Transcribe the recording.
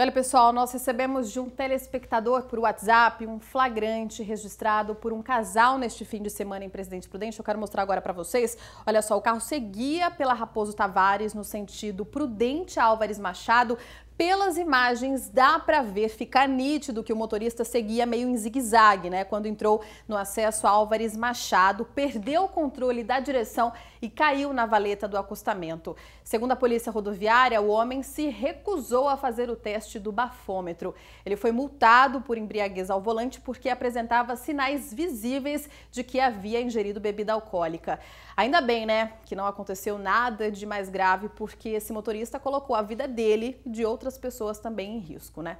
E olha, pessoal, nós recebemos de um telespectador por WhatsApp um flagrante registrado por um casal neste fim de semana em Presidente Prudente. Eu quero mostrar agora para vocês. Olha só, o carro seguia pela Raposo Tavares no sentido Prudente Álvares Machado, pelas imagens dá para ver, ficar nítido que o motorista seguia meio em zigue-zague, né? Quando entrou no acesso a Álvares Machado, perdeu o controle da direção e caiu na valeta do acostamento. Segundo a polícia rodoviária, o homem se recusou a fazer o teste do bafômetro. Ele foi multado por embriaguez ao volante porque apresentava sinais visíveis de que havia ingerido bebida alcoólica. Ainda bem, né, que não aconteceu nada de mais grave porque esse motorista colocou a vida dele de outras outras pessoas também em risco, né?